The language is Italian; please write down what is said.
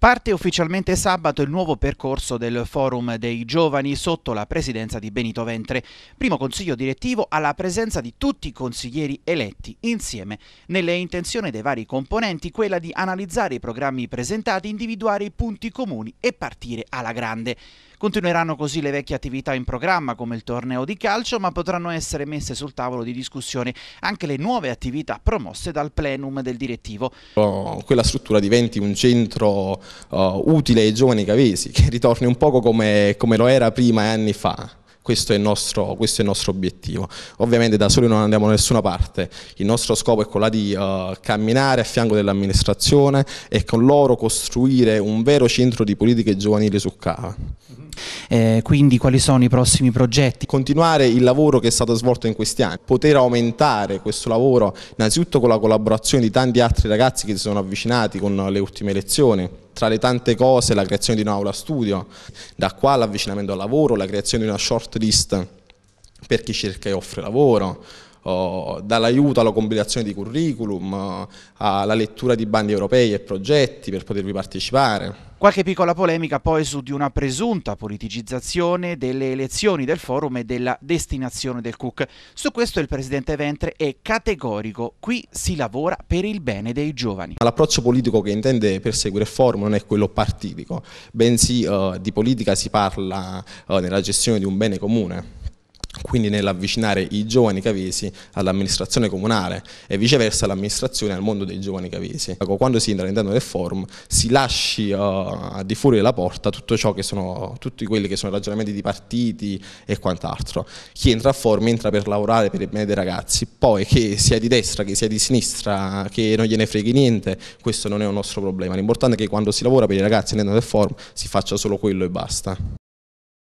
Parte ufficialmente sabato il nuovo percorso del Forum dei Giovani sotto la presidenza di Benito Ventre, primo consiglio direttivo alla presenza di tutti i consiglieri eletti insieme. Nelle intenzioni dei vari componenti quella di analizzare i programmi presentati, individuare i punti comuni e partire alla grande. Continueranno così le vecchie attività in programma come il torneo di calcio, ma potranno essere messe sul tavolo di discussione anche le nuove attività promosse dal plenum del direttivo. Quella struttura diventi un centro uh, utile ai giovani cavesi, che ritorni un poco come, come lo era prima e anni fa. Questo è, nostro, questo è, il nostro, obiettivo. Ovviamente da soli non andiamo da nessuna parte, il nostro scopo è quello di uh, camminare a fianco dell'amministrazione e con loro costruire un vero centro di politiche giovanili su Cava. Mhm eh, quindi quali sono i prossimi progetti? Continuare il lavoro che è stato svolto in questi anni, poter aumentare questo lavoro innanzitutto con la collaborazione di tanti altri ragazzi che si sono avvicinati con le ultime lezioni. tra le tante cose la creazione di un'aula studio, da qua l'avvicinamento al lavoro, la creazione di una shortlist per chi cerca e offre lavoro, dall'aiuto alla compilazione di curriculum, alla lettura di bandi europei e progetti per potervi partecipare. Qualche piccola polemica poi su di una presunta politicizzazione delle elezioni del forum e della destinazione del Cook. Su questo il presidente Ventre è categorico, qui si lavora per il bene dei giovani. L'approccio politico che intende perseguire il forum non è quello partitico, bensì eh, di politica si parla eh, nella gestione di un bene comune quindi nell'avvicinare i giovani cavesi all'amministrazione comunale e viceversa l'amministrazione al mondo dei giovani cavesi. Ecco, quando si entra all'interno del forum si lasci uh, di fuori della porta tutto ciò che sono, tutti quelli che sono ragionamenti di partiti e quant'altro. Chi entra a forum entra per lavorare per il bene dei ragazzi, poi che sia di destra, che sia di sinistra, che non gliene freghi niente, questo non è un nostro problema, l'importante è che quando si lavora per i ragazzi all'interno del forum si faccia solo quello e basta.